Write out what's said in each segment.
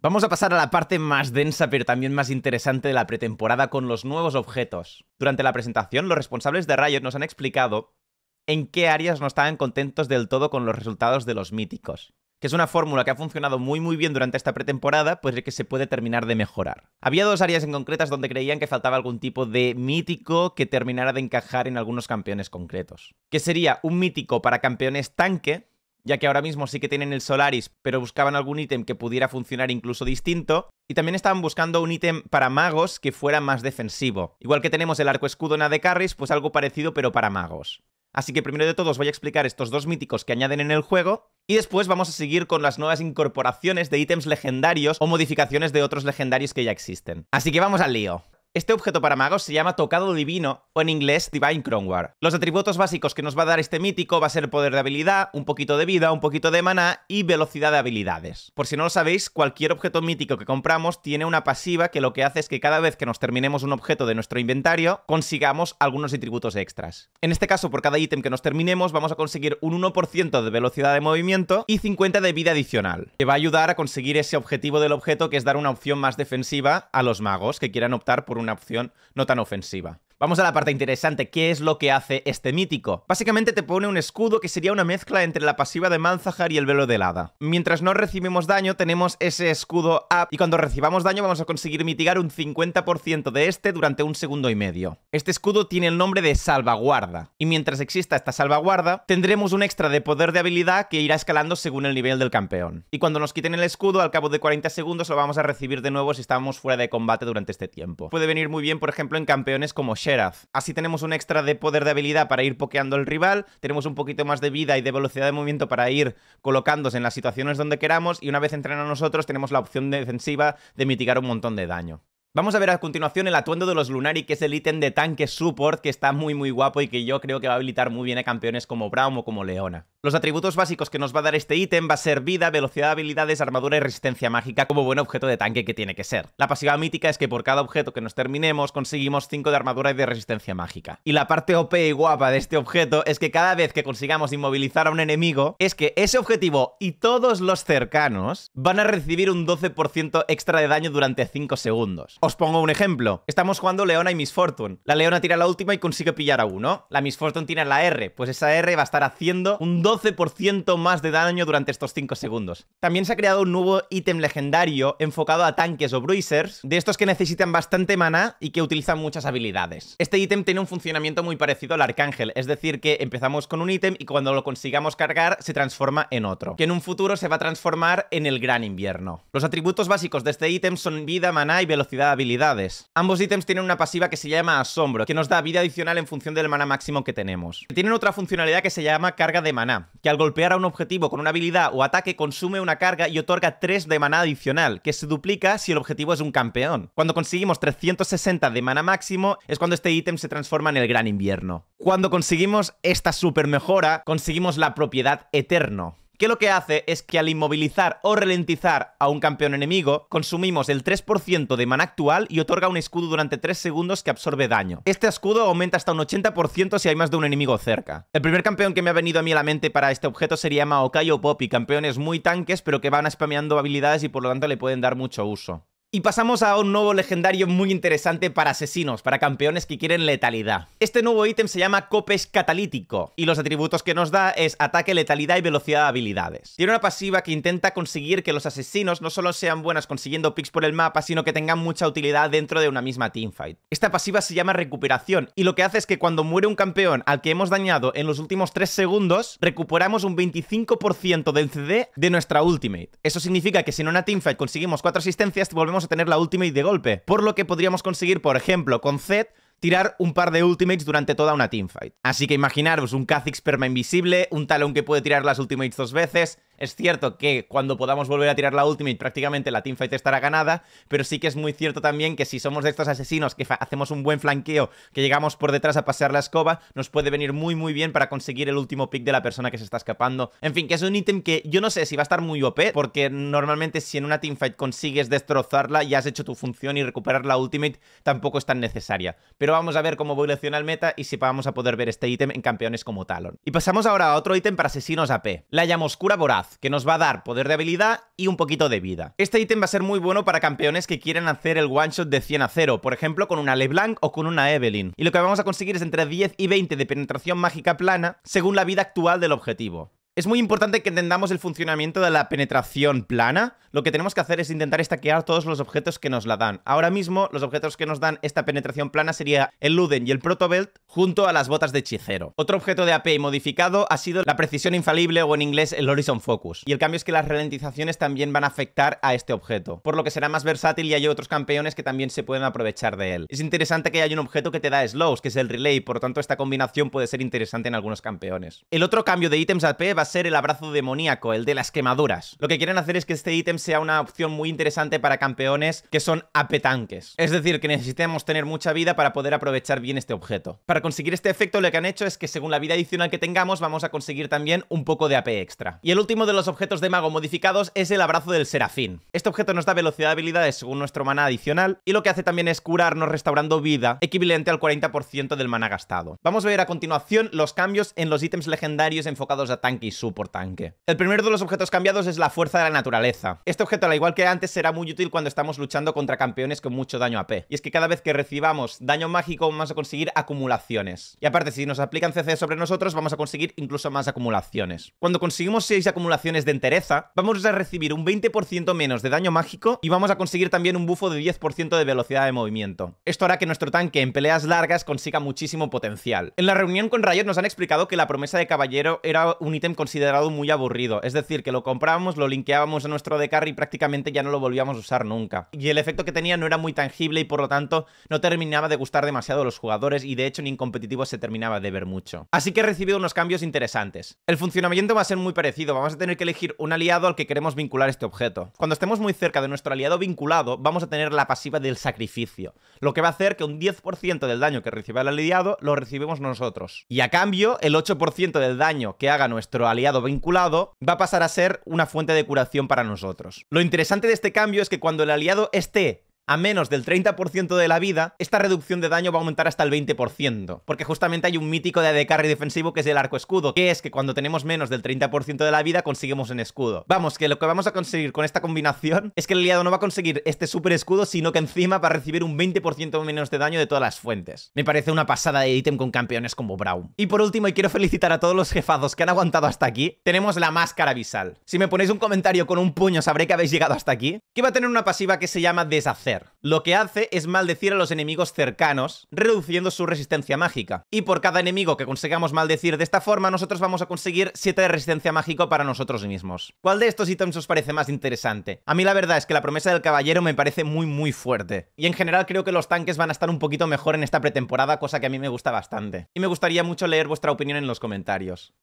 Vamos a pasar a la parte más densa pero también más interesante de la pretemporada con los nuevos objetos. Durante la presentación, los responsables de Riot nos han explicado en qué áreas no estaban contentos del todo con los resultados de los míticos. Que es una fórmula que ha funcionado muy muy bien durante esta pretemporada, pues es que se puede terminar de mejorar. Había dos áreas en concretas donde creían que faltaba algún tipo de mítico que terminara de encajar en algunos campeones concretos. Que sería un mítico para campeones tanque, ya que ahora mismo sí que tienen el Solaris, pero buscaban algún ítem que pudiera funcionar incluso distinto, y también estaban buscando un ítem para magos que fuera más defensivo. Igual que tenemos el arco escudo en AD pues algo parecido pero para magos. Así que primero de todo os voy a explicar estos dos míticos que añaden en el juego, y después vamos a seguir con las nuevas incorporaciones de ítems legendarios o modificaciones de otros legendarios que ya existen. Así que vamos al lío. Este objeto para magos se llama Tocado Divino, o en inglés Divine Cronwar. Los atributos básicos que nos va a dar este mítico va a ser poder de habilidad, un poquito de vida, un poquito de maná y velocidad de habilidades. Por si no lo sabéis, cualquier objeto mítico que compramos tiene una pasiva que lo que hace es que cada vez que nos terminemos un objeto de nuestro inventario, consigamos algunos atributos extras. En este caso, por cada ítem que nos terminemos, vamos a conseguir un 1% de velocidad de movimiento y 50 de vida adicional, que va a ayudar a conseguir ese objetivo del objeto que es dar una opción más defensiva a los magos que quieran optar por un una opción no tan ofensiva. Vamos a la parte interesante, ¿qué es lo que hace este mítico? Básicamente te pone un escudo que sería una mezcla entre la pasiva de Manzahar y el velo de helada Mientras no recibimos daño, tenemos ese escudo up y cuando recibamos daño vamos a conseguir mitigar un 50% de este durante un segundo y medio. Este escudo tiene el nombre de salvaguarda y mientras exista esta salvaguarda, tendremos un extra de poder de habilidad que irá escalando según el nivel del campeón. Y cuando nos quiten el escudo, al cabo de 40 segundos lo vamos a recibir de nuevo si estamos fuera de combate durante este tiempo. Puede venir muy bien, por ejemplo, en campeones como Shell Así tenemos un extra de poder de habilidad para ir pokeando al rival, tenemos un poquito más de vida y de velocidad de movimiento para ir colocándose en las situaciones donde queramos y una vez entrenan a nosotros tenemos la opción defensiva de mitigar un montón de daño. Vamos a ver a continuación el atuendo de los Lunari, que es el ítem de tanque support que está muy muy guapo y que yo creo que va a habilitar muy bien a campeones como Braum o como Leona. Los atributos básicos que nos va a dar este ítem va a ser vida, velocidad, habilidades, armadura y resistencia mágica como buen objeto de tanque que tiene que ser. La pasiva mítica es que por cada objeto que nos terminemos conseguimos 5 de armadura y de resistencia mágica. Y la parte OP y guapa de este objeto es que cada vez que consigamos inmovilizar a un enemigo es que ese objetivo y todos los cercanos van a recibir un 12% extra de daño durante 5 segundos. Os pongo un ejemplo. Estamos jugando Leona y Miss Fortune. La Leona tira la última y consigue pillar a uno. La Miss Fortune tira la R, pues esa R va a estar haciendo un 12 12% más de daño durante estos 5 segundos. También se ha creado un nuevo ítem legendario enfocado a tanques o bruisers, de estos que necesitan bastante maná y que utilizan muchas habilidades. Este ítem tiene un funcionamiento muy parecido al arcángel, es decir, que empezamos con un ítem y cuando lo consigamos cargar se transforma en otro, que en un futuro se va a transformar en el gran invierno. Los atributos básicos de este ítem son vida, maná y velocidad de habilidades. Ambos ítems tienen una pasiva que se llama asombro, que nos da vida adicional en función del maná máximo que tenemos. Tienen otra funcionalidad que se llama carga de maná, que al golpear a un objetivo con una habilidad o ataque consume una carga y otorga 3 de mana adicional, que se duplica si el objetivo es un campeón. Cuando conseguimos 360 de mana máximo es cuando este ítem se transforma en el gran invierno. Cuando conseguimos esta super mejora, conseguimos la propiedad eterno, que lo que hace es que al inmovilizar o ralentizar a un campeón enemigo, consumimos el 3% de mana actual y otorga un escudo durante 3 segundos que absorbe daño. Este escudo aumenta hasta un 80% si hay más de un enemigo cerca. El primer campeón que me ha venido a mí a la mente para este objeto sería Maokai o Poppy, campeones muy tanques pero que van spameando habilidades y por lo tanto le pueden dar mucho uso. Y pasamos a un nuevo legendario muy interesante para asesinos, para campeones que quieren letalidad. Este nuevo ítem se llama Copes Catalítico, y los atributos que nos da es ataque, letalidad y velocidad de habilidades. Tiene una pasiva que intenta conseguir que los asesinos no solo sean buenas consiguiendo picks por el mapa, sino que tengan mucha utilidad dentro de una misma teamfight. Esta pasiva se llama Recuperación, y lo que hace es que cuando muere un campeón al que hemos dañado en los últimos 3 segundos, recuperamos un 25% del CD de nuestra ultimate. Eso significa que si en una teamfight conseguimos 4 asistencias, volvemos tener la ultimate de golpe. Por lo que podríamos conseguir, por ejemplo, con Z tirar un par de ultimates durante toda una teamfight. Así que imaginaros un Kha'Zix perma invisible, un talón que puede tirar las ultimates dos veces, es cierto que cuando podamos volver a tirar la Ultimate prácticamente la teamfight estará ganada, pero sí que es muy cierto también que si somos de estos asesinos que hacemos un buen flanqueo, que llegamos por detrás a pasear la escoba, nos puede venir muy muy bien para conseguir el último pick de la persona que se está escapando. En fin, que es un ítem que yo no sé si va a estar muy OP, porque normalmente si en una teamfight consigues destrozarla, y has hecho tu función y recuperar la Ultimate tampoco es tan necesaria. Pero vamos a ver cómo evoluciona el meta y si vamos a poder ver este ítem en campeones como Talon. Y pasamos ahora a otro ítem para asesinos AP, la llama oscura voraz que nos va a dar poder de habilidad y un poquito de vida. Este ítem va a ser muy bueno para campeones que quieran hacer el one shot de 100 a 0, por ejemplo con una LeBlanc o con una Evelyn. Y lo que vamos a conseguir es entre 10 y 20 de penetración mágica plana según la vida actual del objetivo. Es muy importante que entendamos el funcionamiento de la penetración plana. Lo que tenemos que hacer es intentar estaquear todos los objetos que nos la dan. Ahora mismo, los objetos que nos dan esta penetración plana sería el Luden y el Protobelt junto a las botas de hechicero. Otro objeto de AP modificado ha sido la precisión infalible o en inglés el Horizon Focus. Y el cambio es que las ralentizaciones también van a afectar a este objeto, por lo que será más versátil y hay otros campeones que también se pueden aprovechar de él. Es interesante que haya un objeto que te da slows, que es el relay, por lo tanto esta combinación puede ser interesante en algunos campeones. El otro cambio de ítems AP va ser el abrazo demoníaco, el de las quemaduras. Lo que quieren hacer es que este ítem sea una opción muy interesante para campeones que son tanques. Es decir, que necesitemos tener mucha vida para poder aprovechar bien este objeto. Para conseguir este efecto lo que han hecho es que según la vida adicional que tengamos vamos a conseguir también un poco de AP extra. Y el último de los objetos de mago modificados es el abrazo del serafín. Este objeto nos da velocidad de habilidades según nuestro mana adicional y lo que hace también es curarnos restaurando vida equivalente al 40% del mana gastado. Vamos a ver a continuación los cambios en los ítems legendarios enfocados a tanques su por tanque. El primero de los objetos cambiados es la fuerza de la naturaleza. Este objeto, al igual que antes, será muy útil cuando estamos luchando contra campeones con mucho daño AP. Y es que cada vez que recibamos daño mágico vamos a conseguir acumulaciones. Y aparte, si nos aplican CC sobre nosotros, vamos a conseguir incluso más acumulaciones. Cuando conseguimos 6 acumulaciones de entereza, vamos a recibir un 20% menos de daño mágico y vamos a conseguir también un bufo de 10% de velocidad de movimiento. Esto hará que nuestro tanque en peleas largas consiga muchísimo potencial. En la reunión con Riot nos han explicado que la promesa de caballero era un ítem con considerado muy aburrido. Es decir, que lo comprábamos, lo linkeábamos a nuestro de y prácticamente ya no lo volvíamos a usar nunca. Y el efecto que tenía no era muy tangible y por lo tanto no terminaba de gustar demasiado a los jugadores y de hecho ni en competitivo se terminaba de ver mucho. Así que he recibido unos cambios interesantes. El funcionamiento va a ser muy parecido, vamos a tener que elegir un aliado al que queremos vincular este objeto. Cuando estemos muy cerca de nuestro aliado vinculado, vamos a tener la pasiva del sacrificio, lo que va a hacer que un 10% del daño que reciba el aliado lo recibimos nosotros. Y a cambio, el 8% del daño que haga nuestro aliado aliado vinculado, va a pasar a ser una fuente de curación para nosotros. Lo interesante de este cambio es que cuando el aliado esté a menos del 30% de la vida, esta reducción de daño va a aumentar hasta el 20%, porque justamente hay un mítico de AD carry defensivo que es el arco escudo, que es que cuando tenemos menos del 30% de la vida conseguimos un escudo. Vamos, que lo que vamos a conseguir con esta combinación es que el aliado no va a conseguir este super escudo, sino que encima va a recibir un 20% menos de daño de todas las fuentes. Me parece una pasada de ítem con campeones como Braum. Y por último, y quiero felicitar a todos los jefados que han aguantado hasta aquí, tenemos la máscara visal. Si me ponéis un comentario con un puño sabré que habéis llegado hasta aquí, que va a tener una pasiva que se llama deshacer lo que hace es maldecir a los enemigos cercanos, reduciendo su resistencia mágica. Y por cada enemigo que consigamos maldecir de esta forma, nosotros vamos a conseguir 7 de resistencia mágica para nosotros mismos. ¿Cuál de estos ítems os parece más interesante? A mí la verdad es que la promesa del caballero me parece muy muy fuerte. Y en general creo que los tanques van a estar un poquito mejor en esta pretemporada, cosa que a mí me gusta bastante. Y me gustaría mucho leer vuestra opinión en los comentarios.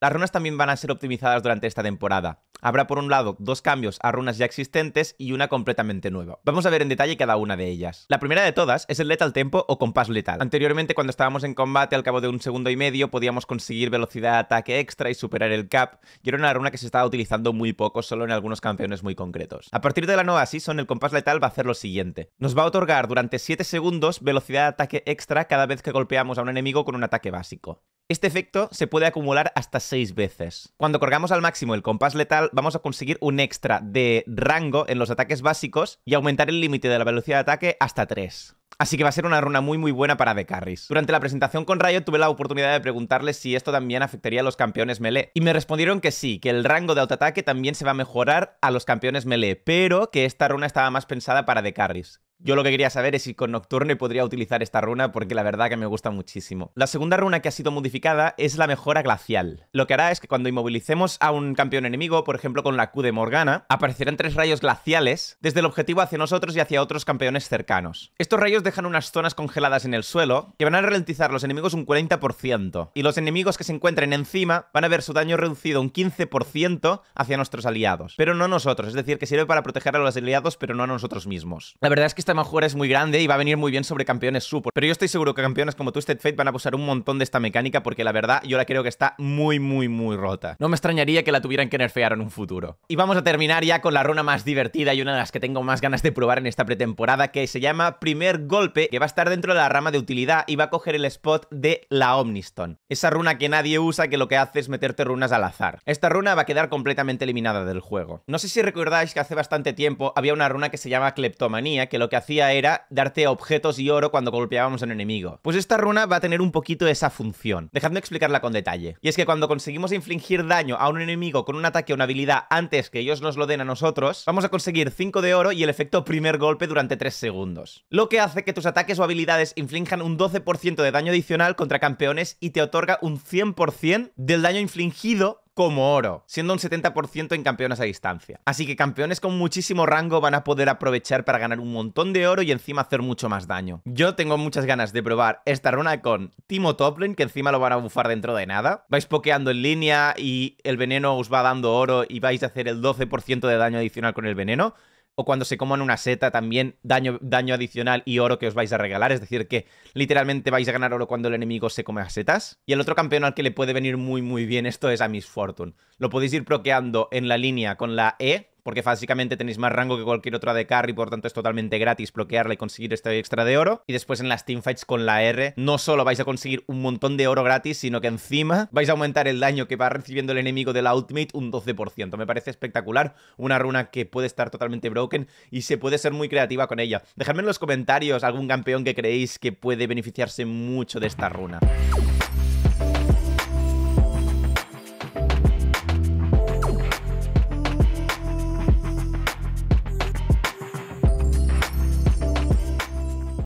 Las runas también van a ser optimizadas durante esta temporada. Habrá por un lado dos cambios a runas ya existentes y una completamente nueva. Vamos a ver en detalle cada una de ellas. La primera de todas es el Letal Tempo o Compás Letal. Anteriormente cuando estábamos en combate al cabo de un segundo y medio podíamos conseguir velocidad de ataque extra y superar el cap y era una runa que se estaba utilizando muy poco solo en algunos campeones muy concretos. A partir de la nueva season el Compás Letal va a hacer lo siguiente. Nos va a otorgar durante 7 segundos velocidad de ataque extra cada vez que golpeamos a un enemigo con un ataque básico. Este efecto se puede acumular hasta 6 veces. Cuando cargamos al máximo el compás letal, vamos a conseguir un extra de rango en los ataques básicos y aumentar el límite de la velocidad de ataque hasta 3. Así que va a ser una runa muy muy buena para de carries. Durante la presentación con Rayo tuve la oportunidad de preguntarle si esto también afectaría a los campeones melee. Y me respondieron que sí, que el rango de autoataque también se va a mejorar a los campeones melee, pero que esta runa estaba más pensada para de carries. Yo lo que quería saber es si con Nocturne podría utilizar esta runa porque la verdad que me gusta muchísimo. La segunda runa que ha sido modificada es la mejora glacial. Lo que hará es que cuando inmovilicemos a un campeón enemigo, por ejemplo con la Q de Morgana, aparecerán tres rayos glaciales desde el objetivo hacia nosotros y hacia otros campeones cercanos. Estos rayos dejan unas zonas congeladas en el suelo que van a ralentizar a los enemigos un 40% y los enemigos que se encuentren encima van a ver su daño reducido un 15% hacia nuestros aliados, pero no nosotros, es decir, que sirve para proteger a los aliados pero no a nosotros mismos. La verdad es que esta mejor es muy grande y va a venir muy bien sobre campeones super. Pero yo estoy seguro que campeones como Twisted Fate van a usar un montón de esta mecánica porque la verdad yo la creo que está muy, muy, muy rota. No me extrañaría que la tuvieran que nerfear en un futuro. Y vamos a terminar ya con la runa más divertida y una de las que tengo más ganas de probar en esta pretemporada que se llama Primer Golpe, que va a estar dentro de la rama de utilidad y va a coger el spot de la Omniston. Esa runa que nadie usa que lo que hace es meterte runas al azar. Esta runa va a quedar completamente eliminada del juego. No sé si recordáis que hace bastante tiempo había una runa que se llama Kleptomanía, que lo que hace era darte objetos y oro cuando golpeábamos a un enemigo. Pues esta runa va a tener un poquito esa función. Dejadme explicarla con detalle. Y es que cuando conseguimos infligir daño a un enemigo con un ataque o una habilidad antes que ellos nos lo den a nosotros, vamos a conseguir 5 de oro y el efecto primer golpe durante 3 segundos. Lo que hace que tus ataques o habilidades inflinjan un 12% de daño adicional contra campeones y te otorga un 100% del daño infligido como oro, siendo un 70% en campeones a distancia. Así que campeones con muchísimo rango van a poder aprovechar para ganar un montón de oro y encima hacer mucho más daño. Yo tengo muchas ganas de probar esta runa con Timo Toplin, que encima lo van a bufar dentro de nada. Vais pokeando en línea y el veneno os va dando oro y vais a hacer el 12% de daño adicional con el veneno o cuando se coman una seta también daño, daño adicional y oro que os vais a regalar, es decir, que literalmente vais a ganar oro cuando el enemigo se come a setas. Y el otro campeón al que le puede venir muy muy bien esto es a Miss Fortune. Lo podéis ir bloqueando en la línea con la E, porque básicamente tenéis más rango que cualquier otra de carry, por tanto es totalmente gratis bloquearla y conseguir este extra de oro. Y después en las teamfights con la R, no solo vais a conseguir un montón de oro gratis, sino que encima vais a aumentar el daño que va recibiendo el enemigo de la ultimate un 12%. Me parece espectacular, una runa que puede estar totalmente broken y se puede ser muy creativa con ella. Dejadme en los comentarios algún campeón que creéis que puede beneficiarse mucho de esta runa.